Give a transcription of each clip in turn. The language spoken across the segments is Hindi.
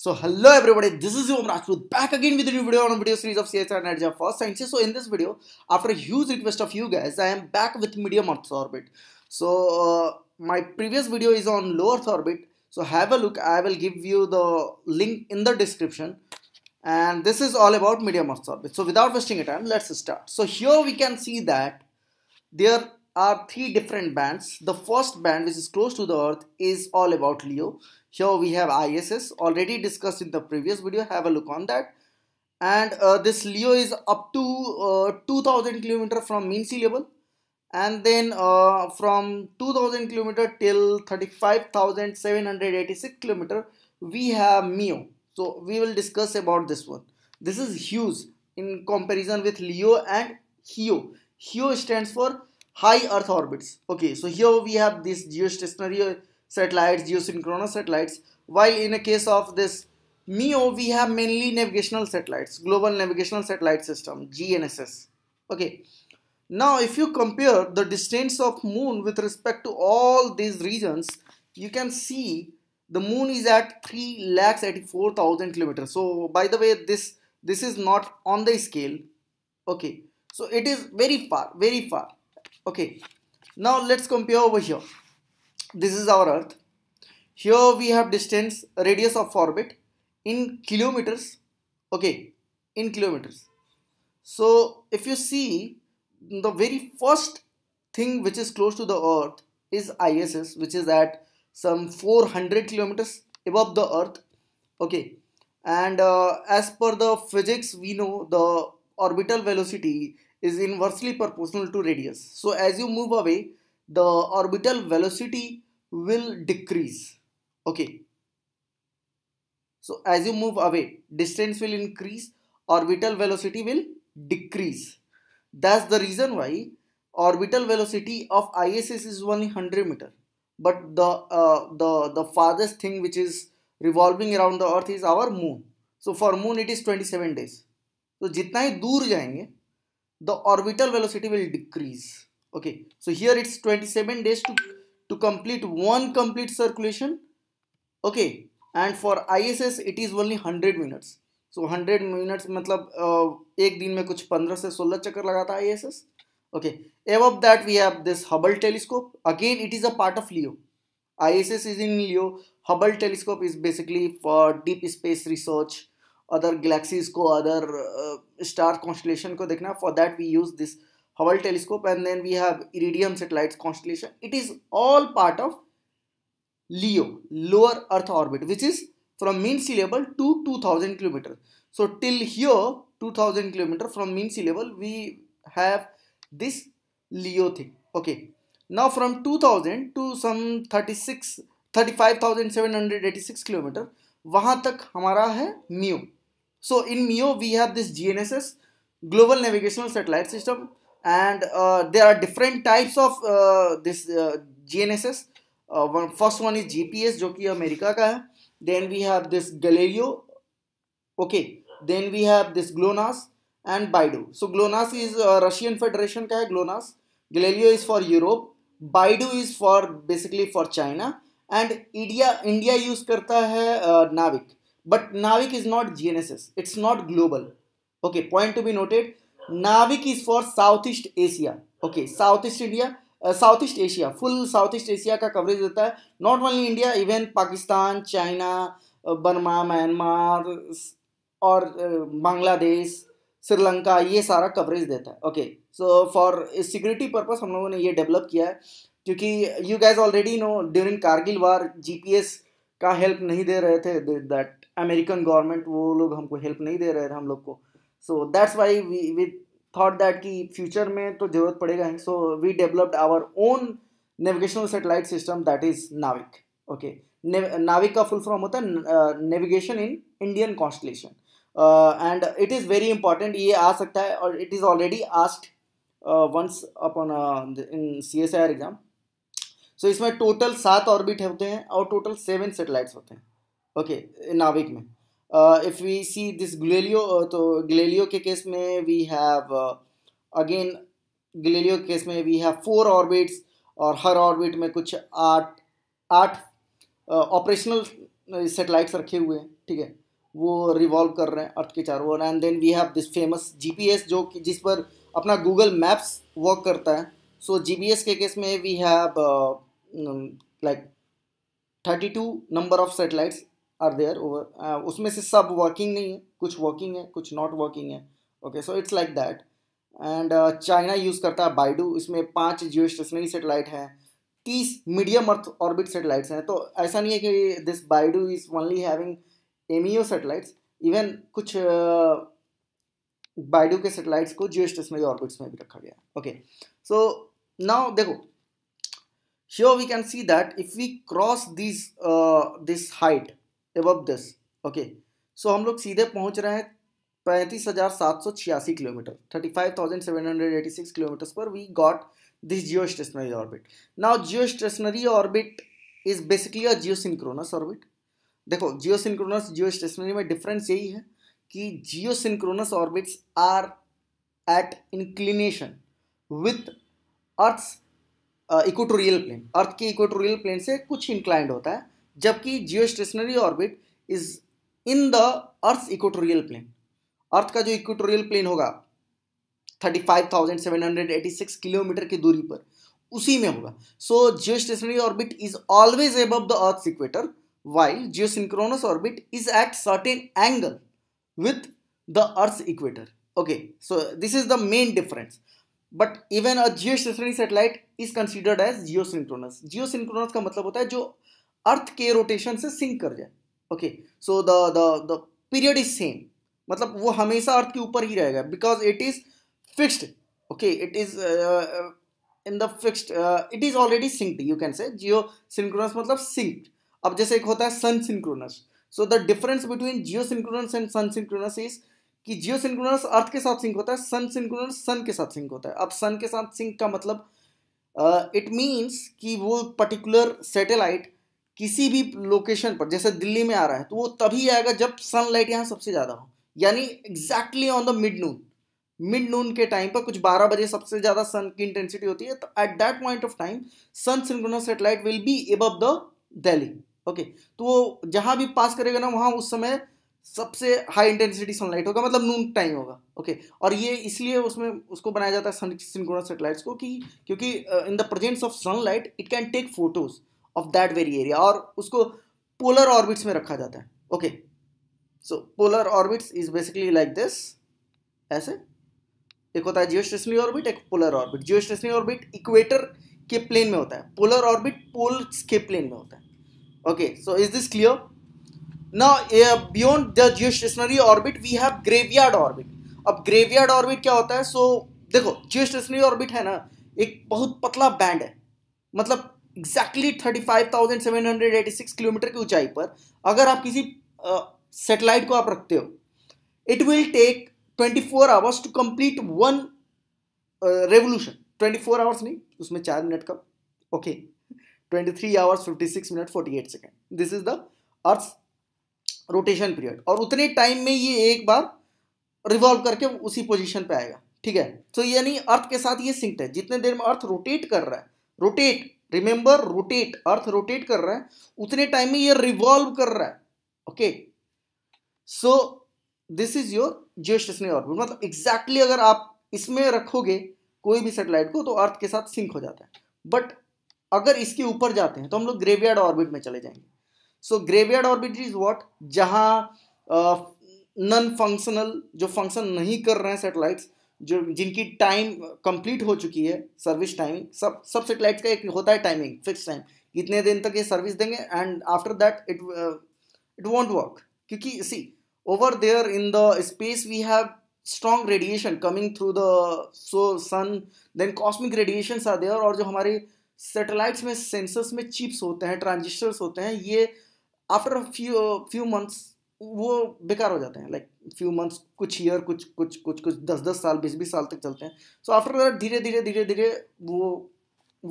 So hello everybody, this is Om Rajput back again with a new video on a video series of CSR Energy of Sciences. So in this video, after a huge request of you guys, I am back with medium Earth orbit. So uh, my previous video is on low Earth orbit. So have a look, I will give you the link in the description. And this is all about medium Earth orbit. So without wasting your time, let's start. So here we can see that there are three different bands. The first band, which is close to the Earth, is all about Leo. Here we have ISS, already discussed in the previous video. Have a look on that. And uh, this Leo is up to uh, 2000 km from mean sea level. And then uh, from 2000 km till 35,786 km, we have Mio. So we will discuss about this one. This is huge in comparison with Leo and Hio. Hio stands for high earth orbits okay so here we have these geostationary satellites geosynchronous satellites while in a case of this MEO we have mainly navigational satellites global navigational satellite system GNSS okay now if you compare the distance of moon with respect to all these regions you can see the moon is at 3 lakhs 84,000 kilometers so by the way this this is not on the scale okay so it is very far very far okay now let's compare over here this is our earth here we have distance radius of orbit in kilometers okay in kilometers so if you see the very first thing which is close to the earth is ISS which is at some 400 kilometers above the earth okay and uh, as per the physics we know the orbital velocity is inversely proportional to radius. So as you move away, the orbital velocity will decrease. Okay. So as you move away, distance will increase, orbital velocity will decrease. That's the reason why orbital velocity of ISS is only 100 meter. But the, uh, the, the farthest thing which is revolving around the earth is our moon. So for moon it is 27 days. So जितना ही दूर जाएंगे the orbital velocity will decrease okay so here it's 27 days to to complete one complete circulation okay and for ISS it is only 100 minutes so 100 minutes मतलब uh, एक दिन में कुछ 15 से 16 चक्कर ISS okay above that we have this Hubble telescope again it is a part of LEO ISS is in LEO Hubble telescope is basically for deep space research other galaxies को अदर स्टार कॉन्स्टलेशन को देखना for that we use this Hubble telescope and then we have iridium satellite constellation it is all part of LEO lower earth orbit which is from mean sea level to two thousand kilometre so till here two thousand kilometre from mean sea level we have this LEO thing okay now from two thousand to thirty six thirty five thousand seven hundred eighty six kilometre वहाँ तक हमारा है MEO So in mio we have this GNSS, Global Navigational Satellite System, and uh, there are different types of uh, this uh, GNSS. uh, one, first one is GPS, jo ki america ka hai Then we have this Galileo. Okay. Then we have this GLONASS and Baidu. So GLONASS is uh, Russian Federation ka hai GLONASS. Galileo is for Europe. Baidu is for basically for China. and india india use karta hai uh, navic But Navic is not GNSS. It's not global. Okay, point to be noted. Navic is for Southeast Asia. Okay, Southeast India. South Asia full South East Asia का कवरेज uh, uh, देता है not only India even Pakistan China Burma Myanmar और बांग्लादेश श्रीलंका ये सारा कवरेज देता है okay so for security purpose हम लोगों ने ये डेवलप किया है क्योंकि you guys already know during Kargil war GPS का हेल्प नहीं दे रहे थे दैट अमेरिकन गवर्नमेंट वो लोग हमको हेल्प नहीं दे रहे थे हम लोग को so that's why we we thought that कि फ्यूचर में तो जरूरत पड़ेगा ही so we developed our own navigational satellite system that is NavIC okay NavIC का फुल फॉर्म होता है navigation in Indian constellation and it is very important ये आ सकता है और it is already asked once upon in C S I R exam so इसमें टोटल सात ऑर्बिट होते हैं और टोटल सेवन सेटेलाइट्स होते हैं ओके नाविक में if we see this Galileo तो ग्लेलियो के केस में we have again Galileo case में वी हैव फोर ऑर्बिट्स और हर ऑर्बिट में कुछ आठ आठ ऑपरेशनल सेटेलाइट्स रखे हुए हैं ठीक है वो रिवॉल्व कर रहे हैं अर्थ के चारों ओर and then we have this famous GPS जो कि जिस पर अपना गूगल मैप्स वर्क करता है सो जीपीएस के केस में we have like thirty two number of satellites are there over उसमें से सब वर्किंग नहीं है कुछ वर्किंग है कुछ नॉट वर्किंग है okay so it's like that and China use करता है बाइडू इसमें पाँच जियो स्टेशनरी सेटेलाइट हैं तीस मीडियम अर्थ ऑर्बिट सेटेलाइट्स हैं तो ऐसा नहीं है कि this BeiDou is only having M satellites even कुछ बाइडू uh, के सेटेलाइट्स को जियो स्टेशनरी ऑर्बिट्स में भी रखा गया ओके सो नाउ देखो sure we can see that if we cross this this height above this okay so हम लोग सीधे पहुंच रहे हैं पैंतीस हज़ार सात सौ छियासी kilometre thirty five thousand seven hundred eighty six kilometres पर we got this geo stationery orbit now geo stationery orbit is basically a geo synchronous orbit देखो जियो सिंक्रोनस जियो स्टेशनरी में डिफरेंस यही है कि geo synchronous orbits are at inclination with earth's equatorial plane earth के इक्वेटोरियल प्लेन से कुछ इंक्लाइंड होता है जबकि geo stationery orbit is in the earth equatorial plane अर्थ का जो इक्वेटोरियल प्लेन होगा 35,786 किलोमीटर की दूरी पर उसी में होगा so geo stationery orbit is always above the earth equator while geosynchronous orbit is at certain angle with the earth equator okay okay so this is the main difference but even a geostationary satellite is considered as geosynchronous geosynchronous का मतलब होता है जो अर्थ के रोटेशन से सिंक कर जाए okay so the the the period is same मतलब वो हमेशा अर्थ के ऊपर ही रहेगा because it is fixed okay it is in the fixed it is already synced you can say geo synchronous मतलब सिंक्ड अब जैसे एक होता है sun synchronous so the difference between geo synchronous and sun synchronous is कि जियो सिंक्रोनस अर्थ के साथ सिंक होता है सन सिंक्रोनस सन के साथ सिंक होता है अब सन के साथ सिंक का मतलब इट uh, मीन्स कि वो पर्टिकुलर सैटेलाइट किसी भी लोकेशन पर जैसे दिल्ली में आ रहा है तो वो तभी आएगा जब सनलाइट यहाँ सबसे ज़्यादा हो यानी exactly on the mid noon mid noon के टाइम पर कुछ 12 बजे सबसे ज़्यादा सन की इंटेंसिटी होती है तो at that point of time sun synchronous satellite will be above the Delhi okay तो वो जहाँ भी पास करेगा ना वहाँ उस समय सबसे हाई इंटेंसिटी सनलाइट होगा मतलब नून टाइम होगा ओके और ये इसलिए उसमें उसको बनाया जाता है सन सिंक्रोनस सेटेलाइट्स को कि क्योंकि in the presence of sunlight it can take photos of that very area और उसको पोलर ऑर्बिट्स में रखा जाता है okay so polar orbits is basically like this ऐसे एक होता है जियोस्टेशनरी ऑर्बिट एक polar orbit geostationary orbit equator के प्लेन में होता है पोलर ऑर्बिट पोल्स के प्लेन में होता है okay so is this clear now beyond the geostationary orbit we have graveyard orbit अब ग्रेवयार्ड ऑर्बिट क्या होता है सो so, देखो जियोस्टेशनरी ऑर्बिट है ना एक बहुत पतला बैंड है मतलब exactly thirty five thousand seven hundred eighty six kilometre की ऊंचाई पर अगर आप किसी सेटेलाइट uh, को आप रखते हो it will take twenty four hours to complete one revolution twenty four hours नहीं उसमें चार मिनट का okay twenty three hours fifty six minute forty eight second this is the earth rotation period और उतने टाइम में ये एक बार रिवॉल्व करके उसी पोजिशन पर आएगा ठीक है तो so, यानी अर्थ के साथ ये सिंक है जितने देर में अर्थ रोटेट कर रहा है rotate remember rotate earth rotate कर रहा है उतने टाइम में ये रिवॉल्व कर रहा है okay so this is your geo stationery orbit मतलब एग्जैक्टली अगर आप इसमें रखोगे कोई भी सेटेलाइट को तो अर्थ के साथ सिंक हो जाता है बट अगर इसके ऊपर जाते हैं तो हम लोग ग्रेवियार्ड ऑर्बिट में चले जाएंगे so graveyard orbit is what जहां नॉन फंक्शनल जो फंक्शन नहीं कर रहे हैं सेटेलाइट्स जो जिनकी टाइम कंप्लीट हो चुकी है सर्विस टाइमिंग सब सब सेटेलाइट का एक होता है टाइमिंग फिक्स टाइम कितने दिन तक ये सर्विस देंगे and after that it it won't work क्योंकि see over there in the space we have strong radiation coming through the so sun then cosmic radiation are there और जो हमारे सेटेलाइट्स में सेंसर्स में चिप्स होते हैं ट्रांजिस्टर्स होते हैं ये आफ्टर फ्यू फ्यू मंथ्स वो बेकार हो जाते हैं लाइक फ्यू मंथ्स कुछ ईयर कुछ कुछ कुछ कुछ दस दस साल बीस बीस साल तक चलते हैं सो आफ्टर दैट धीरे धीरे धीरे धीरे वो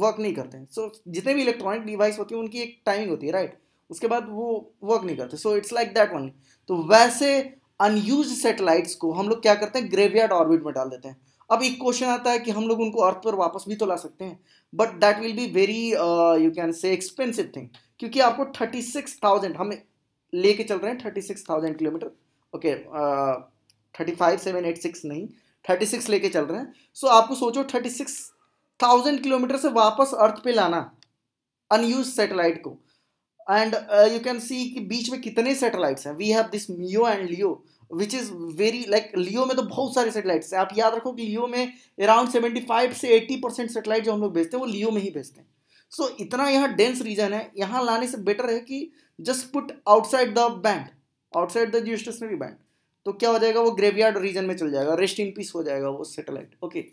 वर्क नहीं करते हैं सो so, जितने भी इलेक्ट्रॉनिक डिवाइस होती है उनकी एक टाइमिंग होती है राइट right? उसके बाद वो वर्क नहीं करते so it's like that one तो वैसे अनयूज सेटेलाइट्स को हम लोग क्या करते हैं ग्रेवयार्ड ऑर्बिट में डाल देते हैं अब एक क्वेश्चन आता है कि हम लोग उनको अर्थ पर वापस भी तो ला सकते हैं but that will be very you can say expensive thing क्योंकि आपको थर्टी सिक्स थाउजेंड हमें लेके चल रहे हैं thirty six thousand kilometer okay thirty five seven eight six नहीं थर्टी सिक्स लेके चल रहे हैं सो so, आपको सोचो थर्टी सिक्स थाउजेंड किलोमीटर से वापस अर्थ पे लाना अनयूज सेटेलाइट को एंड यू कैन सी कि बीच में कितने सेटेलाइट्स हैं we have this MEO and LEO which is very like LEO में तो बहुत सारे सेटेलाइट्स हैं आप याद रखो कि लियो में अराउंड सेवेंटी फाइव से एट्टी परसेंट सेटेलाइट जो हम लोग भेजते हैं वो लियो में ही भेजते हैं सो so, इतना यहाँ डेंस रीजन है यहाँ लाने से बेटर है कि just put outside the band outside the geostationary band तो क्या हो जाएगा वो ग्रेवयार्ड रीजन में चल जाएगा रेस्ट इन पीस हो जाएगा वो सेटेलाइट ओके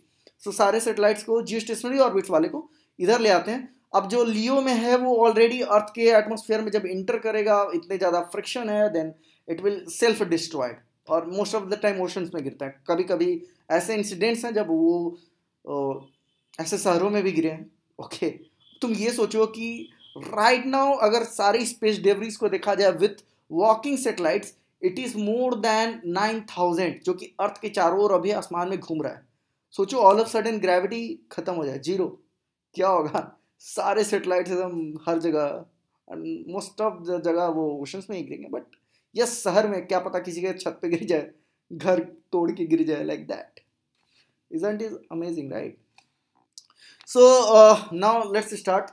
सो सारे सेटेलाइट्स को जियोस्टेशनरी ऑर्बिट्स वाले को इधर ले आते हैं अब जो लियो में है वो ऑलरेडी अर्थ के एटमोसफेयर में जब इंटर करेगा इतने ज़्यादा फ्रिक्शन है then it will self destroyed और most of the time oceans में गिरता है कभी कभी ऐसे इंसिडेंट्स हैं जब वो ओ, ऐसे शहरों में भी गिरे हैं ओके तुम ये सोचो कि राइट नाउ अगर सारी स्पेस डिलीवरीज को देखा जाए with walking satellite it is more than nine thousand जो कि अर्थ के चारों ओर अभी आसमान में घूम रहा है सोचो ऑल ऑफ सडन ग्रेविटी खत्म हो जाए जीरो क्या होगा सारे सेटेलाइट एकदम हर जगह मोस्ट ऑफ द जगह वो ओशन में ही गिरेंगे बट यस शहर में क्या पता किसी के छत पे गिर जाए घर तोड़ के गिर जाए like that isn't is amazing right so now let's start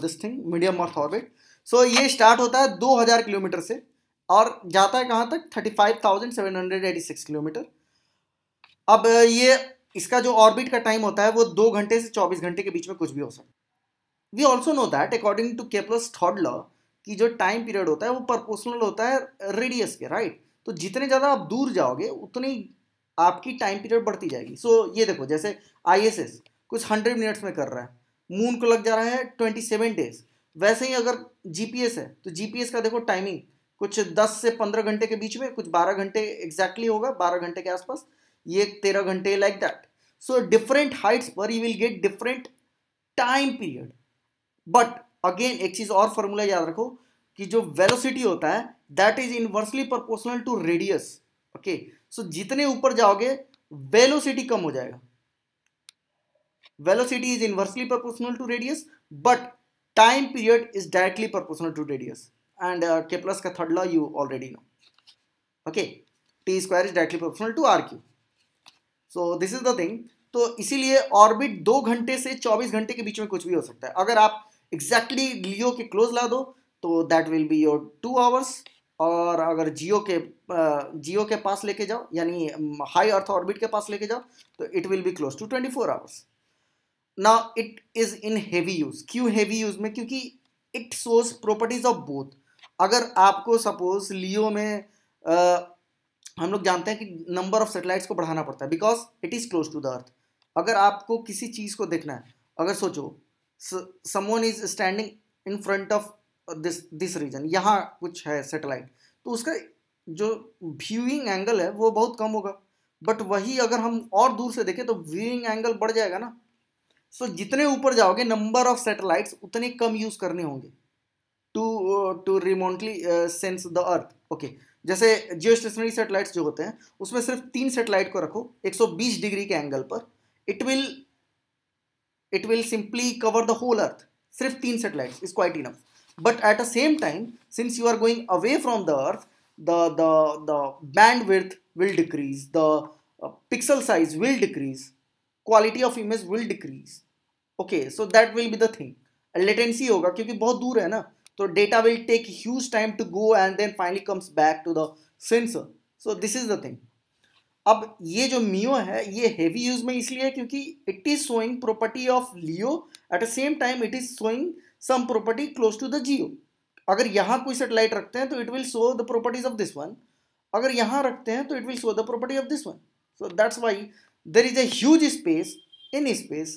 this thing medium earth orbit so ये स्टार्ट होता है 2000 किलोमीटर से और जाता है कहाँ तक 35,786 किलोमीटर अब uh, ये इसका जो ऑर्बिट का टाइम होता है वो दो घंटे से चौबीस घंटे के बीच में कुछ भी हो सकता है we also know that according to plus third law कि जो टाइम पीरियड होता है वो परपोसनल होता है रेडियस के राइट तो जितने ज़्यादा आप दूर जाओगे उतनी आपकी टाइम पीरियड बढ़ती जाएगी सो so, ये देखो जैसे आई कुछ हंड्रेड मिनट्स में कर रहा है मून को लग जा रहा है ट्वेंटी सेवन डेज वैसे ही अगर जीपीएस है तो जीपीएस का देखो टाइमिंग कुछ दस से पंद्रह घंटे के बीच में कुछ बारह घंटे एग्जैक्टली होगा बारह घंटे के आसपास ये तेरह घंटे like that so different heights पर you will get different time period but again एक चीज और फॉर्मूला याद रखो कि जो वेलोसिटी होता है that is inversely proportional to radius okay so जितने ऊपर जाओगे वेलोसिटी कम हो जाएगा velocity is inversely proportional to radius but time period is directly proportional to radius and Kepler's का third law you already know okay T square is directly proportional to R cube so this is the thing तो इसीलिए ऑर्बिट दो घंटे से चौबीस घंटे के बीच में कुछ भी हो सकता है अगर आप एग्जैक्टली exactly लियो के क्लोज ला दो तो that will be your two hours और अगर जियो के जियो uh, के पास लेके जाओ यानी हाई अर्थ ऑर्बिट के पास लेके जाओ तो it will be close to twenty four hours now it is in heavy use क्यों हैवी यूज में क्योंकि it shows properties of both अगर आपको सपोज लियो में आ, हम लोग जानते हैं कि नंबर ऑफ सेटेलाइट्स को बढ़ाना पड़ता है because it is close to the earth अगर आपको किसी चीज को देखना है अगर सोचो someone is standing in front of this this region यहाँ कुछ है सेटेलाइट तो उसका जो व्यूइंग एंगल है वो बहुत कम होगा बट वही अगर हम और दूर से देखें तो व्यूइंग एंगल बढ़ जाएगा ना सो so, जितने ऊपर जाओगे नंबर ऑफ सैटेलाइट्स उतने कम यूज करने होंगे to to remotely sense the earth okay जैसे जियो स्टेशनरी सेटेलाइट्स जो होते हैं उसमें सिर्फ तीन सेटेलाइट को रखो 120 डिग्री के एंगल पर it will it will simply cover the whole earth सिर्फ तीन satellites is quite enough but at the same time since you are going away from the earth the the the band will will decrease the pixel size will decrease quality of image will decrease okay so that will be the thing latency होगा क्योंकि बहुत दूर है ना तो data will take huge time to go and then finally comes back to the sensor so this is the thing अब ये जो मियो है ये हेवी यूज में इसलिए है क्योंकि it is showing property of LEO at the same time it is showing some property close to the GEO अगर यहाँ कोई सेटेलाइट रखते हैं तो it will show the properties of this one अगर यहाँ रखते हैं तो it will show the property of this one so that's why there is a huge space in space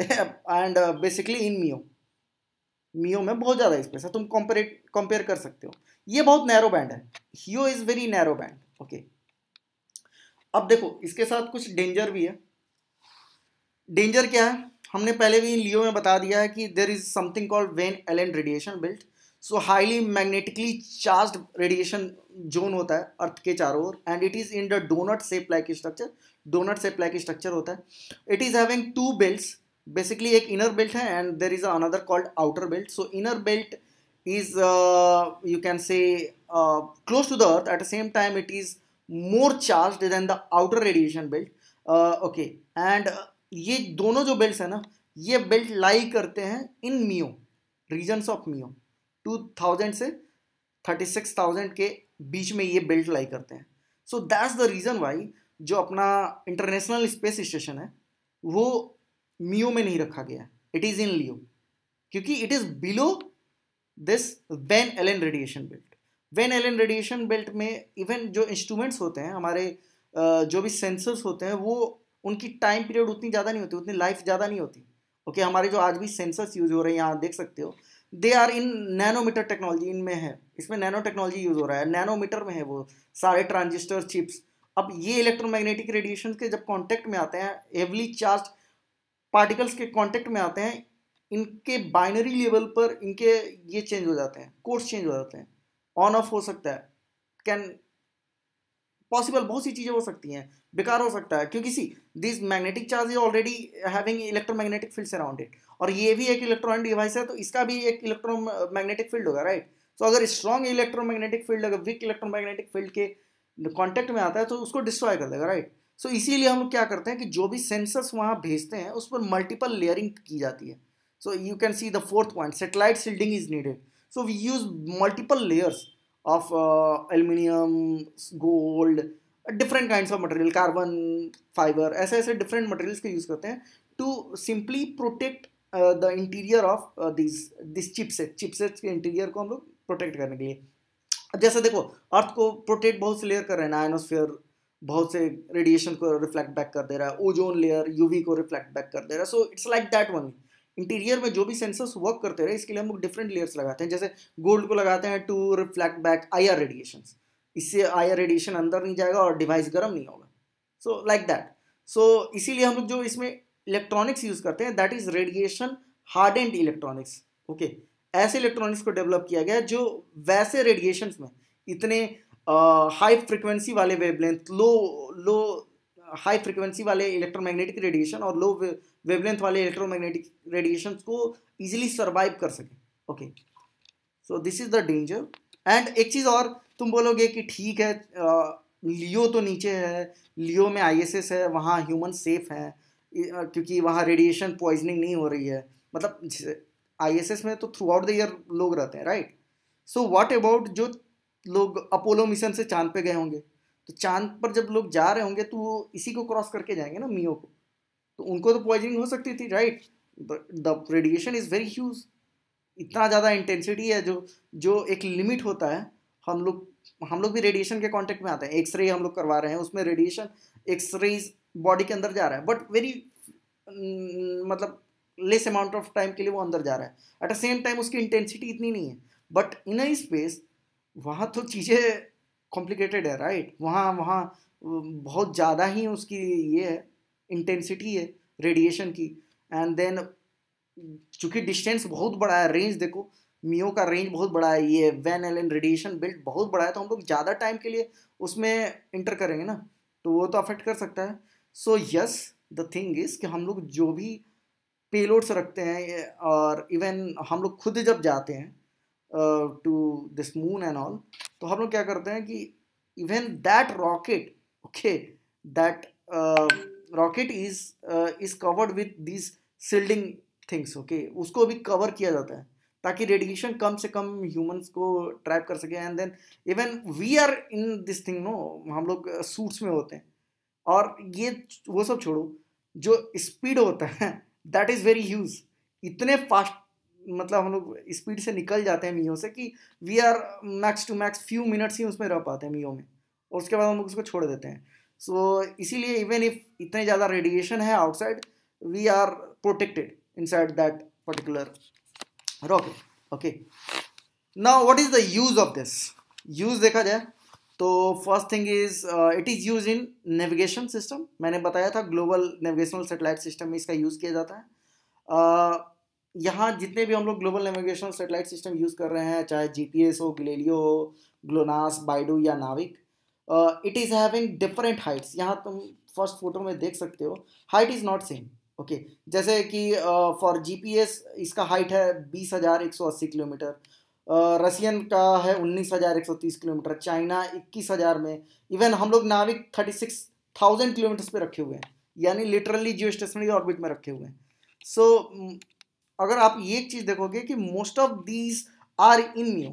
and basically in MEO MEO में बहुत ज़्यादा स्पेस है तुम कंपेरेट कंपेयर कर सकते हो ये बहुत नैरो बैंड है HEO is very narrow band okay अब देखो इसके साथ कुछ डेंजर भी है डेंजर क्या है हमने पहले भी इन लियो में बता दिया है कि there is something called Van Allen radiation belt so highly magnetically charge radiation zone होता है अर्थ के चारों ओर and it is in the donut shape like structure donut shape like structure होता है it is having two belts basically एक inner belt है and there is another called outer belt so inner belt is uh, you can say uh, close to the earth at the same time it is more charged than the outer radiation belt uh, okay and uh, ये दोनों जो belts है ना ये belt lie करते हैं in Mio regions of Mio 2000 से 36,000 के बीच में ये belt lie करते हैं so that's the reason why जो अपना इंटरनेशनल स्पेस स्टेशन है वो म्यू में नहीं रखा गया इट इज इन लियो क्योंकि it is below this Van Allen radiation belt Van Allen radiation belt में इवन जो इंस्ट्रूमेंट्स होते हैं हमारे जो भी सेंसर्स होते हैं वो उनकी टाइम पीरियड उतनी ज़्यादा नहीं होती उतनी लाइफ ज़्यादा नहीं होती ओके okay, हमारे जो आज भी सेंसर्स यूज हो रहे हैं यहाँ देख सकते हो they are in nanometer technology इनमें है इसमें नैनो टेक्नोलॉजी यूज हो रहा है नैनोमीटर में है वो सारे ट्रांजिस्टर चिप्स अब ये इलेक्ट्रोमैग्नेटिक रेडिएशन के जब कांटेक्ट में आते हैं हेवली चार्ज पार्टिकल्स के कांटेक्ट में आते हैं इनके बाइनरी लेवल पर इनके ये चेंज हो जाते हैं कोर्स चेंज हो जाते हैं ऑन ऑफ हो सकता है कैन पॉसिबल बहुत सी चीज़ें हो सकती हैं बेकार हो सकता है क्योंकि see this magnetic charge is already having electromagnetic fields around it और ये भी एक इलेक्ट्रॉनिक डिवाइस है तो इसका भी एक इलेक्ट्रोमैग्नेटिक फील्ड होगा राइट सो अगर स्ट्रॉन्ग इलेक्ट्रोमैग्नेटिक फील्ड अगर वीक इलेक्ट्रोमैग्नेटिक फील्ड के कॉन्टेक्ट में आता है तो उसको डिस्ट्रॉय कर देगा राइट सो इसीलिए हम क्या करते हैं कि जो भी सेंसर्स वहाँ भेजते हैं उस पर मल्टीपल लेयरिंग की जाती है so you can see the fourth point satellite shielding is needed so we use multiple layers of aluminium gold different kind of material carbon fibre ऐसे ऐसे डिफरेंट मटेरियल्स का यूज़ करते हैं to simply protect the interior of this this chipset chipset के इंटीरियर को हम लोग प्रोटेक्ट करने के लिए जैसे देखो अर्थ को प्रोटेक्ट बहुत से लेयर कर रहे हैं आयनोस्फेयर बहुत से रेडिएशन को रिफ्लेक्ट बैक कर दे रहा है ओजोन लेयर यूवी को रिफ्लेक्ट बैक कर दे रहा है so it's like that one interior में जो भी सेंसर्स वर्क करते रहे इसके लिए हम लोग डिफरेंट लेयर्स लगाते हैं जैसे गोल्ड को लगाते हैं to reflect back our radiation इससे आर रेडिएशन अंदर नहीं जाएगा और डिवाइस गर्म नहीं होगा सो लाइक दैट सो इसीलिए हम लोग जो इसमें इलेक्ट्रॉनिक्स यूज करते हैं that is radiation hard and electronics okay ऐसे इलेक्ट्रॉनिक्स को डेवलप किया गया जो वैसे रेडिएशन में इतने हाई फ्रिक्वेंसी वाले wavelength low low high frequency वाले इलेक्ट्रोमैग्नेटिक रेडिएशन और लो वेवलेंथ वाले इलेक्ट्रोमैग्नेटिक रेडिएशन को ईजिली सर्वाइव कर सकें okay so this is the danger and एक चीज़ और तुम बोलोगे कि ठीक है लियो तो नीचे है लियो में आईएसएस है वहाँ ह्यूमन सेफ है क्योंकि वहाँ रेडिएशन पॉइजनिंग नहीं हो रही है मतलब आईएसएस में तो थ्रू आउट द ईयर लोग रहते हैं राइट सो व्हाट अबाउट जो लोग अपोलो मिशन से चांद पे गए होंगे तो चांद पर जब लोग जा रहे होंगे तो वो इसी को क्रॉस करके जाएंगे ना मियो को तो उनको तो पॉइजनिंग हो सकती थी right the radiation is very huge इतना ज़्यादा इंटेंसिटी है जो जो एक लिमिट होता है हम लोग हम लोग भी रेडिएशन के कॉन्टेक्ट में आते हैं एक्सरे हम लोग करवा रहे हैं उसमें रेडिएशन एक्सरे बॉडी के अंदर जा रहा है बट वेरी mm, मतलब लेस अमाउंट ऑफ टाइम के लिए वो अंदर जा रहा है एट द सेम टाइम उसकी इंटेंसिटी इतनी नहीं है बट इन स्पेस वहाँ तो चीज़ें कॉम्प्लिकेटेड है राइट वहाँ वहाँ बहुत ज़्यादा ही उसकी ये है इंटेंसिटी है रेडिएशन की एंड देन चूँकि डिस्टेंस बहुत बड़ा है रेंज देखो मियो का रेंज बहुत बड़ा है ये वैन एन रेडिएशन बिल्ट बहुत बड़ा है तो हम लोग ज़्यादा टाइम के लिए उसमें इंटर करेंगे ना तो वो तो अफेक्ट कर सकता है so yes the thing is कि हम लोग जो भी पेलोड्स रखते हैं और इवन हम लोग खुद जब जाते हैं to this moon and all तो हम लोग क्या करते हैं कि even that rocket okay that rocket is is covered with this shielding things okay उसको भी कवर किया जाता है ताकि रेडिएशन कम से कम ह्यूमंस को ट्रैप कर सके and then even we are in this thing no हम लोग सूट्स uh, में होते हैं और ये वो सब छोड़ो जो स्पीड होता है दैट इज़ वेरी ह्यूज इतने फास्ट मतलब हम लोग स्पीड से निकल जाते हैं मियो से कि we are max to max few minutes ही उसमें रह पाते हैं मियो में और उसके बाद हम लोग उसको छोड़ देते हैं सो so, इसीलिए इवन इफ इतने ज़्यादा रेडिएशन है outside we are protected inside that particular rocket okay now what is the use of this use देखा जाए तो first thing is it is use in navigation system मैंने बताया था ग्लोबल नेविगेशनल सेटेलाइट सिस्टम में इसका यूज़ किया जाता है uh, यहाँ जितने भी हम लोग global navigation satellite system use कर रहे हैं चाहे जी हो ग्लेलियो हो ग्लोनास बाइडू या NavIC it is having different heights यहाँ तुम फर्स्ट फोटो में देख सकते हो height is not same okay जैसे कि फॉर एस इसका हाइट है बीस हज़ार एक सौ अस्सी किलोमीटर रसियन का है उन्नीस हज़ार एक सौ तीस किलोमीटर चाइना इक्कीस हज़ार में इवन हम लोग नाविक थर्टी सिक्स थाउजेंड किलोमीटर्स पे रखे हुए हैं यानी लिटरली जियो स्टेशनरी ऑर्बिट में रखे हुए हैं सो so, अगर आप ये एक चीज़ देखोगे कि most of these are in MEO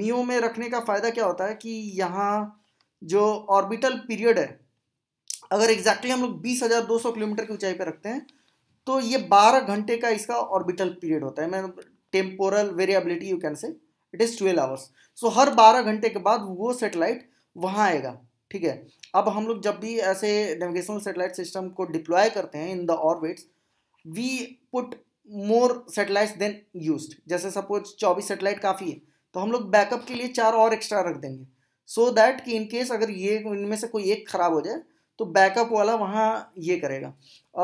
MEO में रखने का फ़ायदा क्या होता है कि यहाँ जो ऑर्बिटल पीरियड है अगर एग्जैक्टली exactly हम लोग बीस हज़ार दो सौ किलोमीटर की ऊंचाई पर रखते हैं तो ये बारह घंटे का इसका ऑर्बिटल पीरियड होता है मैं temporal variability you can say it is twelve hours so हर बारह घंटे के बाद वो सेटेलाइट वहाँ आएगा ठीक है अब हम लोग जब भी ऐसे नेविगेशनल सेटेलाइट सिस्टम को डिप्लॉय करते हैं in the orbits we put more satellite than use जैसे सपोज चौबीस सेटेलाइट काफ़ी है तो हम लोग बैकअप के लिए चार और एक्स्ट्रा रख देंगे सो so दैट कि इनकेस अगर ये इनमें से कोई एक ख़राब हो जाए तो बैकअप वाला वहाँ ये करेगा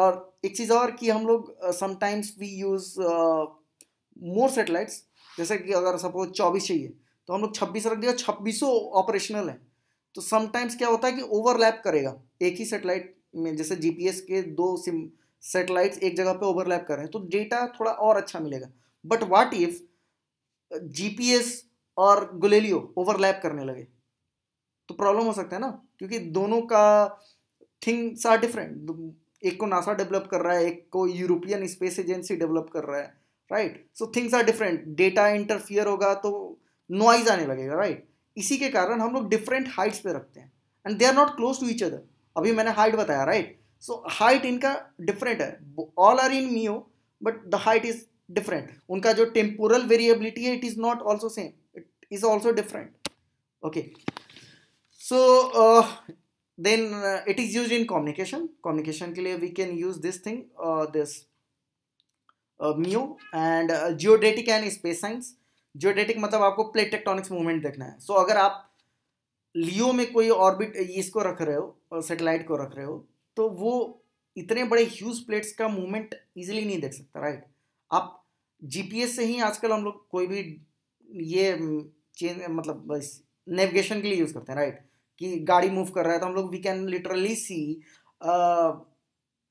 और एक चीज़ और कि हम लोग sometimes we use more satellites जैसे कि अगर सपोज चौबीस चाहिए तो हम लोग छब्बीस रख दिया छब्बीसों ऑपरेशनल है तो समटाइम्स क्या होता है कि ओवरलैप करेगा एक ही सेटेलाइट में जैसे जीपीएस के दो सिम सेटेलाइट्स एक जगह पे ओवरलैप कर रहे हैं तो डेटा थोड़ा और अच्छा मिलेगा बट वाट इफ जीपीएस और गुलेलियो ओवरलैप करने लगे तो प्रॉब्लम हो सकता है ना क्योंकि दोनों का थिंग्स आर डिफरेंट एक को नासा डेवलप कर रहा है एक को यूरोपियन स्पेस एजेंसी डेवलप कर रहा है right so things are different data interfere होगा तो नॉइज आने लगेगा राइट right? इसी के कारण हम लोग डिफरेंट हाइट्स पे रखते हैं and they are not close to each other अभी मैंने हाइट बताया राइट right? सो हाइट इनका डिफरेंट है all are in MEO but the height is different उनका जो टेम्पोरल वेरिएबिलिटी है it is not also same it is also different okay so then it is use in communication communication के लिए we can use this thing this MEO and geodetic and space science geodetic मतलब आपको प्लेट टेक्टोनिक्स मूवमेंट देखना है सो so, अगर आप लियो में कोई ऑर्बिट इसको रख रहे हो सेटेलाइट uh, को रख रहे हो तो वो इतने बड़े ह्यूज प्लेट्स का मूवमेंट इजीली नहीं देख सकता राइट आप जीपीएस से ही आजकल हम लोग कोई भी ये चेंज मतलब नेविगेशन के लिए यूज़ करते हैं राइट कि गाड़ी मूव कर रहा है तो हम लोग we can literally see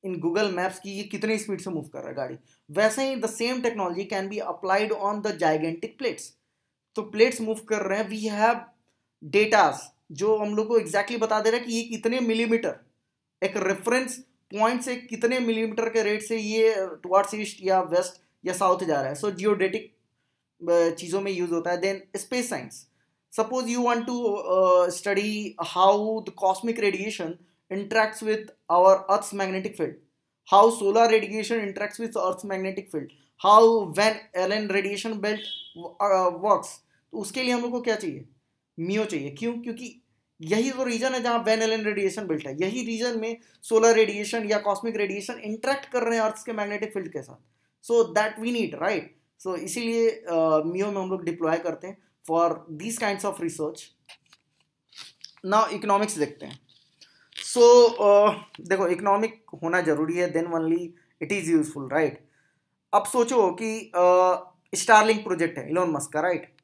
in Google Maps की ये कितनी स्पीड से मूव कर रहा है गाड़ी वैसे ही the same technology can be applied on the gigantic plates तो प्लेट्स मूव कर रहे हैं वी हैव डेटास जो हम लोग को एग्जैक्टली exactly बता दे रहा है कि ये कितने मिलीमीटर एक रेफरेंस पॉइंट से कितने मिलीमीटर के रेट से ये टुवर्ड्स uh, ईस्ट या वेस्ट या साउथ जा रहा है सो जियोडेटिक चीज़ों में यूज होता है then space science suppose you want to study how the cosmic radiation interacts with our earth magnetic field how solar radiation interacts with earth magnetic field how Van Allen radiation belt work उसके लिए हम लोग को क्या चाहिए मियो चाहिए क्यों क्योंकि यही वो तो रीजन है जहां एलन रेडिएशन बिल्ट है यही रीजन में सोलर रेडिएशन या कॉस्मिक रेडिएशन इंटरेक्ट कर रहे हैं अर्थ के मैग्नेटिक फील्ड के साथ so that we need right so इसीलिए मियो में हम लोग डिप्लॉय करते हैं for these kind of research now economics देखते हैं सो so, uh, देखो इकोनॉमिक होना जरूरी है then only it is useful right अब सोचो कि स्टारलिंग uh, प्रोजेक्ट है इलोन मस्क का राइट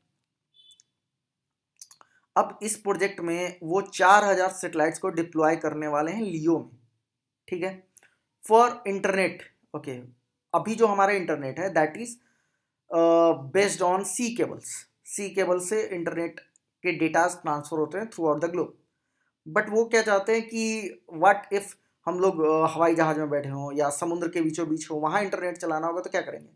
अब इस प्रोजेक्ट में वो 4000 सेटेलाइट्स को डिप्लॉय करने वाले हैं लियो में ठीक है फॉर इंटरनेट ओके अभी जो हमारा इंटरनेट है that is based on sea cables sea cable से इंटरनेट के डेटा ट्रांसफर होते हैं throughout the globe but वो क्या चाहते हैं कि वाट इफ़ हम लोग हवाई जहाज़ में बैठे हों या समुद्र के बीचों बीच हो वहाँ इंटरनेट चलाना होगा तो क्या करेंगे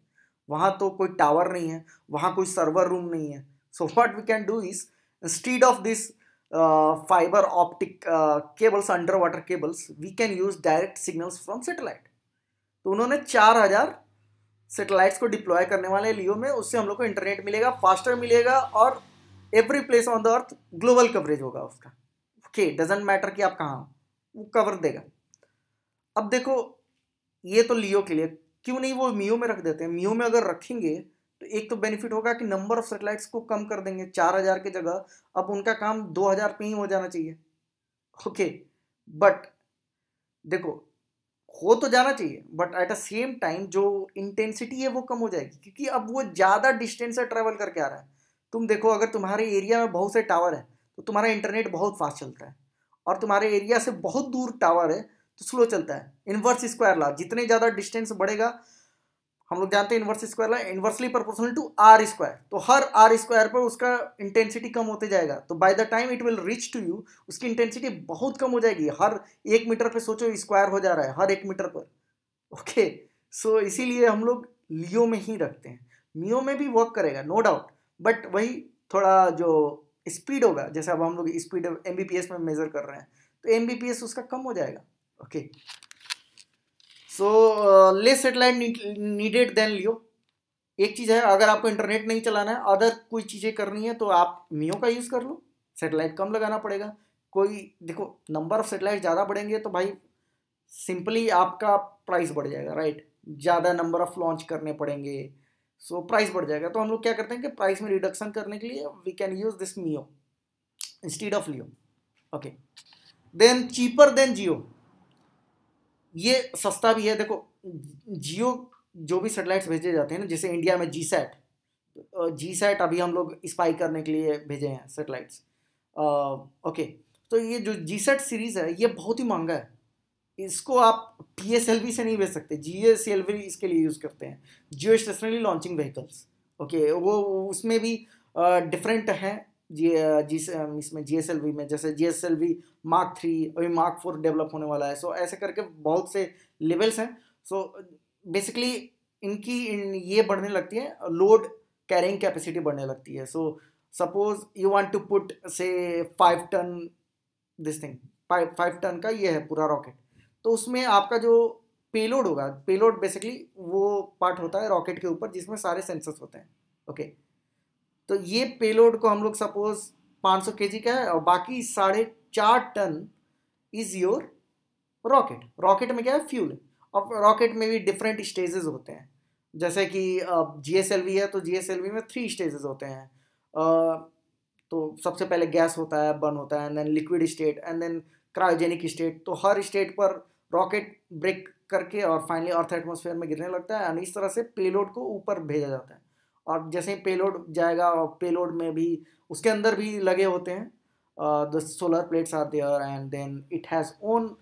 वहाँ तो कोई टावर नहीं है वहाँ कोई सर्वर रूम नहीं है so what we can do is Instead of this uh, fiber optic uh, cables, underwater cables, we can use direct signals from satellite. तो उन्होंने 4000 सेटेलाइट्स को डिप्लॉय करने वाले लियो में उससे हम लोग को इंटरनेट मिलेगा फास्टर मिलेगा और every place on the earth global coverage होगा उसका ओके डजेंट मैटर कि आप कहाँ वो कवर देगा अब देखो ये तो लियो के लिए क्यों नहीं वो मियो में रख देते हैं मियो में अगर रखेंगे तो एक तो बेनिफिट होगा कि नंबर ऑफ सेटेलाइट्स को कम कर देंगे चार हजार की जगह अब उनका काम दो हजार पे ही हो जाना चाहिए ओके बट देखो हो तो जाना चाहिए but at a same time जो इंटेंसिटी है वो कम हो जाएगी क्योंकि अब वो ज़्यादा डिस्टेंस से ट्रेवल करके आ रहा है तुम देखो अगर तुम्हारे एरिया में बहुत से टावर है तो तुम्हारा इंटरनेट बहुत फास्ट चलता है और तुम्हारे एरिया से बहुत दूर टावर है तो स्लो चलता है इनवर्स स्क्वायर ला जितने ज़्यादा डिस्टेंस बढ़ेगा हम लोग जानते हैं inverse square inversely proportional to R square तो हर आर स्क्वायर पर उसका इंटेंसिटी कम होते जाएगा तो by the time it will reach to you उसकी इंटेंसिटी बहुत कम हो जाएगी हर एक मीटर पे सोचो स्क्वायर हो जा रहा है हर एक मीटर पर ओके सो इसीलिए हम लोग लियो में ही रखते हैं मियो में भी वर्क करेगा नो डाउट बट वही थोड़ा जो स्पीड होगा जैसे अब हम लोग स्पीड एम में मेज़र कर रहे हैं तो एम उसका कम हो जाएगा okay okay. So less satellite needed then LEO एक चीज़ है अगर आपको इंटरनेट नहीं चलाना है अदर कोई चीज़ें करनी है तो आप मियो का यूज़ कर लो सेटेलाइट कम लगाना पड़ेगा कोई देखो नंबर ऑफ सेटेलाइट ज़्यादा बढ़ेंगे तो भाई सिंपली आपका प्राइस बढ़ जाएगा राइट ज़्यादा नंबर ऑफ लॉन्च करने पड़ेंगे सो so, प्राइस बढ़ जाएगा तो हम लोग क्या करते हैं कि प्राइस में रिडक्शन करने के लिए we can use this MEO instead of LEO okay then cheaper than GEO ये सस्ता भी है देखो जियो जो भी सेटेलाइट्स भेजे जाते हैं ना जैसे इंडिया में जी सेट जी सेट अभी हम लोग स्पाई करने के लिए भेजे हैं सेटेलाइट्स ओके तो ये जो जी सेट सीरीज़ है ये बहुत ही महंगा है इसको आप पी एस एल वी से नहीं भेज सकते जी एस एल वी इसके लिए यूज़ करते हैं geostationary launching vehicles okay वो उसमें भी डिफरेंट हैं जी जी इसमें जी एस एल वी में जैसे G S L V Mark three अभी मार्क फोर डेवलप होने वाला है सो ऐसे करके बहुत से लेवल्स हैं सो बेसिकली इनकी इन ये बढ़ने लगती है लोड कैरिंग कैपेसिटी बढ़ने लगती है so suppose you want to put say five ton this thing five ton का ये है पूरा रॉकेट तो उसमें आपका जो पेलोड होगा पेलोड बेसिकली वो पार्ट होता है रॉकेट के ऊपर जिसमें सारे सेंसर्स होते हैं ओके okay. तो ये पेलोड को हम लोग सपोज 500 के का है और बाकी साढ़े चार ton is your rocket rocket में क्या है फ्यूल और रॉकेट में भी डिफरेंट स्टेजेस होते हैं जैसे कि जी एस एल वी है तो जी एस एल वी में थ्री स्टेजेस होते हैं तो सबसे पहले गैस होता है बर्न होता है and then liquid state and then cryogenic state तो हर स्टेट पर रॉकेट ब्रेक करके और फाइनली अर्थ एटमोसफेयर में गिरने लगता है एंड इस तरह से पेलोड को ऊपर भेजा जाता है और जैसे ही पेलोड जाएगा और पेलोड में भी उसके अंदर भी लगे होते हैं the solar plates are there and then it has own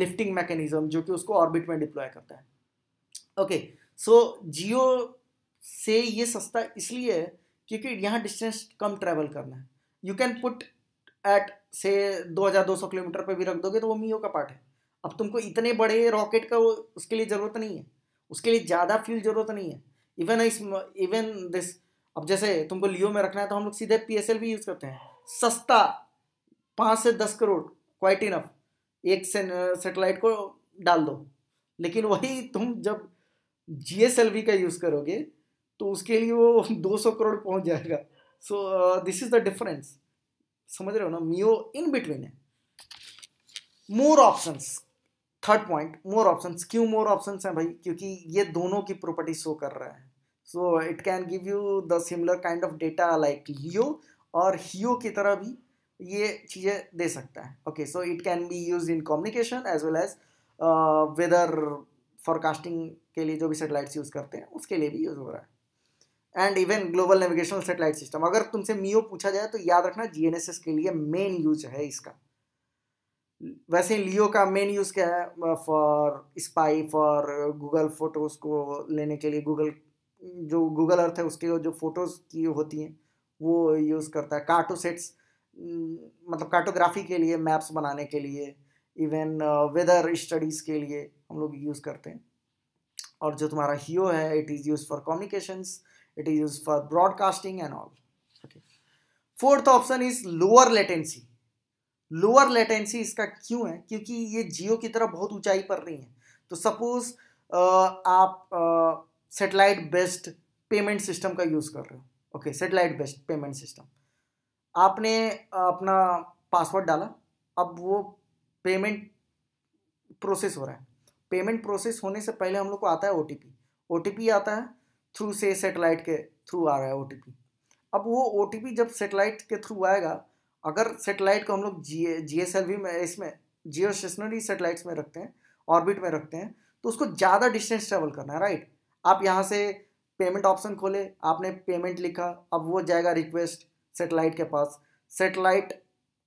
lifting mechanism जो कि उसको ऑर्बिट में डिप्लॉय करता है ओके सो जियो से ये सस्ता इसलिए है क्योंकि यहाँ डिस्टेंस कम ट्रैवल करना है यू कैन पुट एट से 2200 किलोमीटर पे भी रख दोगे तो वो मियो का पार्ट है अब तुमको इतने बड़े रॉकेट का उसके लिए ज़रूरत नहीं है उसके लिए ज़्यादा फ्यूल ज़रूरत नहीं है इवन इस इवन दिस अब जैसे तुमको लियो में रखना है तो हम लोग सीधे पी भी यूज करते हैं सस्ता पाँच से दस करोड़ क्वाइट इनफ एक सेटेलाइट को डाल दो लेकिन वही तुम जब जी एस एल वी का यूज़ करोगे तो उसके लिए वो दो सौ करोड़ पहुंच जाएगा so this is the difference समझ रहे हो ना मियो इन बिटवीन है more options third point more options क्यों मोर ऑप्शंस हैं भाई क्योंकि ये दोनों की प्रॉपर्टी शो कर रहा है so it can give you the similar kind of data like LEO और हीओ की तरह भी ये चीज़ें दे सकता है okay so it can be use in communication as well as weather forecasting के लिए जो भी सेटेलाइट्स यूज़ करते हैं उसके लिए भी यूज़ हो रहा है and even global navigational satellite system अगर तुमसे मीओ पूछा जाए तो याद रखना जीएनएसएस के लिए मेन यूज है इसका वैसे लियो का मेन यूज़ क्या है for spy for Google photos को लेने के लिए गूगल जो गूगल अर्थ है उसके जो फोटोज़ की होती हैं वो यूज़ करता है कार्टो सेट्स मतलब कार्टोग्राफी के लिए मैप्स बनाने के लिए इवन वेदर स्टडीज़ के लिए हम लोग यूज़ करते हैं और जो तुम्हारा हीओ है it is use for communication it is use for broadcasting and all fourth option is lower latency lower latency इसका क्यों है क्योंकि ये जियो की तरह बहुत ऊंचाई पर नहीं है तो सपोज uh, आप uh, satellite based payment system का यूज़ कर रहे हो okay satellite based payment system आपने अपना पासवर्ड डाला अब वो पेमेंट प्रोसेस हो रहा है पेमेंट प्रोसेस होने से पहले हम लोग को आता है ओ टी आता है थ्रू से सेटेलाइट के थ्रू आ रहा है ओ अब वो ओ जब सेटेलाइट के थ्रू आएगा अगर सेटेलाइट को हम लोग G G S L V में इसमें जियो स्टेशनरी सेटेलाइट्स में रखते हैं ऑर्बिट में रखते हैं तो उसको ज़्यादा डिस्टेंस ट्रेवल करना है राइट आप यहाँ से पेमेंट ऑप्शन खोले आपने पेमेंट लिखा अब वो जाएगा रिक्वेस्ट सेटेलाइट के पास सेटेलाइट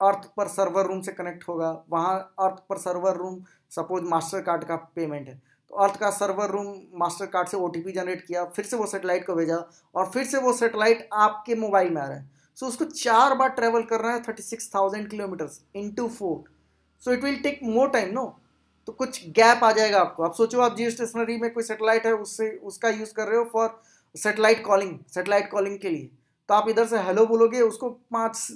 अर्थ पर सर्वर रूम से कनेक्ट होगा वहाँ अर्थ पर server room suppose Mastercard का पेमेंट है तो अर्थ का सर्वर रूम मास्टर कार्ड से ओ जनरेट किया फिर से वो सेटेलाइट को भेजा और फिर से वो सेटेलाइट आपके मोबाइल में आ रहा है सो so, उसको चार बार ट्रेवल कर है thirty six thousand kilometres into four so it will take more time no तो कुछ गैप आ जाएगा आपको आप सोचो आप जियो स्टेशनरी में कोई सेटेलाइट है उससे उसका यूज़ कर रहे हो for satellite calling satellite calling के लिए तो आप इधर से हेलो बोलोगे उसको पाँच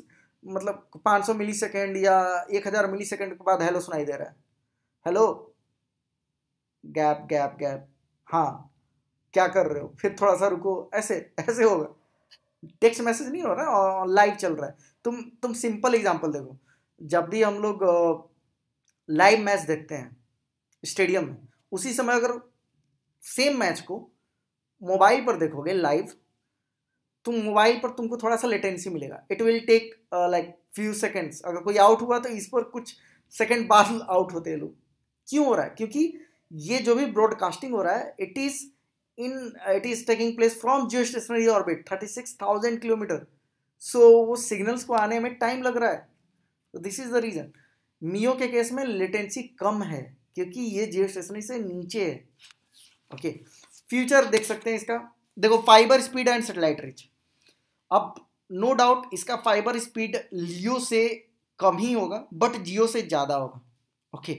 मतलब पाँच सौ मिली सेकेंड या एक हज़ार मिली सेकेंड के बाद हेलो सुनाई दे रहा है हेलो गैप गैप गैप हाँ क्या कर रहे हो फिर थोड़ा सा रुको ऐसे ऐसे होगा टेक्स्ट मैसेज नहीं हो रहा लाइव चल रहा है तुम तुम सिंपल एग्जांपल देखो जब भी हम लोग लाइव मैच देखते हैं स्टेडियम में उसी समय अगर सेम मैच को मोबाइल पर देखोगे लाइव तुम मोबाइल पर तुमको थोड़ा सा लेटेंसी मिलेगा it will take like few seconds अगर कोई आउट हुआ तो इस पर कुछ सेकेंड बाद आउट होते हैं लोग क्यों हो रहा है क्योंकि ये जो भी ब्रॉडकास्टिंग हो रहा है it is in it is taking place from Jio stationery orbit thirty six thousand kilometre so वो सिग्नल्स को आने में टाइम लग रहा है this is the reason MEO के केस में लेटेंसी कम है क्योंकि ये जियो स्टेशनरी से नीचे है ओके फ्यूचर देख सकते हैं इसका देखो fiber speed and satellite reach अब नो no डाउट इसका फाइबर स्पीड लियो से कम ही होगा बट जियो से ज़्यादा होगा ओके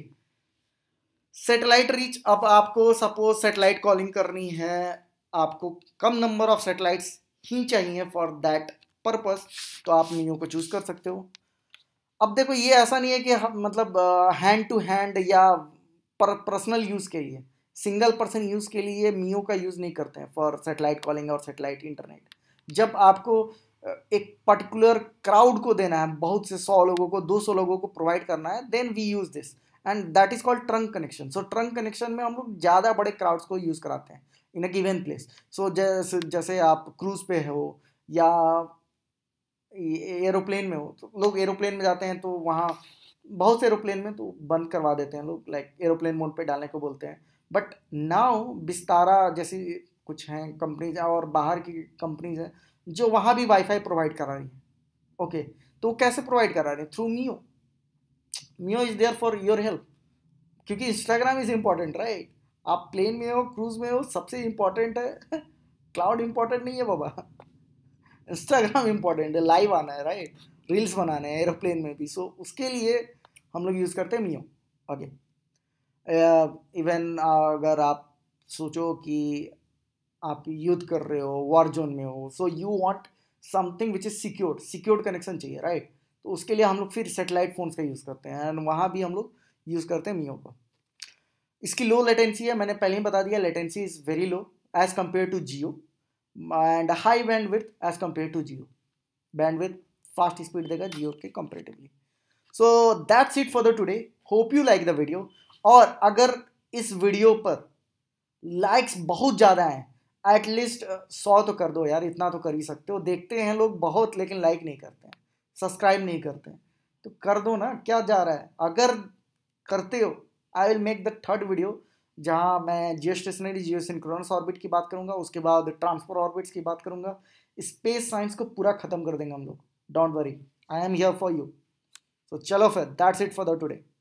सेटेलाइट रीच अब आपको सपोज सेटेलाइट कॉलिंग करनी है आपको कम नंबर ऑफ सेटेलाइट ही चाहिए फॉर दैट पर्पज तो आप मियो को चूज कर सकते हो अब देखो ये ऐसा नहीं है कि मतलब हैंड टू हैंड या पर पर्सनल यूज़ के लिए सिंगल पर्सन यूज़ के लिए मीओ का यूज़ नहीं करते हैं फॉर सेटेलाइट कॉलिंग और सेटेलाइट इंटरनेट जब आपको एक पर्टिकुलर क्राउड को देना है बहुत से सौ लोगों को दो सौ लोगों को प्रोवाइड करना है then we use this and that is called trunk connection so trunk connection में हम लोग ज़्यादा बड़े क्राउड्स को यूज़ कराते हैं इन अ गिवन प्लेस सो जैसे जैसे आप क्रूज़ पे हो या एरोप्लेन में हो तो लोग एरोप्लेन में जाते हैं तो वहाँ बहुत से एरोप्लेन में तो बंद करवा देते हैं लोग लाइक एरोप्लेन मोड पे डालने को बोलते हैं बट नाव बिस्तारा जैसी कुछ हैं कंपनीज और बाहर की कंपनीज हैं जो वहाँ भी वाईफाई प्रोवाइड करा रही है ओके okay, तो कैसे प्रोवाइड करा रही है through MEO MEO is there for your help क्योंकि इंस्टाग्राम इज़ इम्पॉर्टेंट राइट आप प्लेन में हो क्रूज में हो सबसे इम्पॉर्टेंट है क्लाउड इम्पॉर्टेंट नहीं है बाबा इंस्टाग्राम इम्पॉर्टेंट है लाइव आना है राइट रील्स बनाने हैं एरोप्लेन में भी सो so, उसके लिए हम लोग यूज़ करते हैं मियो ओके इवन अगर आप सोचो कि आप युद्ध कर रहे हो वॉर जोन में हो so you want something which is secured secured connection चाहिए राइट तो उसके लिए हम लोग फिर सेटेलाइट फोन का यूज़ करते हैं एंड वहाँ भी हम लोग यूज़ करते हैं मियो का इसकी लो लेटेंसी है मैंने पहले ही बता दिया latency is very low as compare to GEO and high bandwidth as compare to GEO with fast speed देगा जियो के comparatively so that's it for the today hope you like the video और अगर इस वीडियो पर लाइक्स बहुत ज़्यादा हैं एटलीस्ट सौ तो कर दो यार इतना तो कर ही सकते हो देखते हैं लोग बहुत लेकिन लाइक नहीं करते हैं सब्सक्राइब नहीं करते हैं तो कर दो ना क्या जा रहा है अगर करते हो I will make the third video जहाँ मैं जियो स्टेशनरी जियो सिंक्रोनस ऑर्बिट की बात करूँगा उसके बाद ट्रांसफर ऑर्बिट्स की बात करूँगा स्पेस साइंस को पूरा खत्म कर देंगे हम लोग don't worry I am here for you so चलो फिर that's it for the today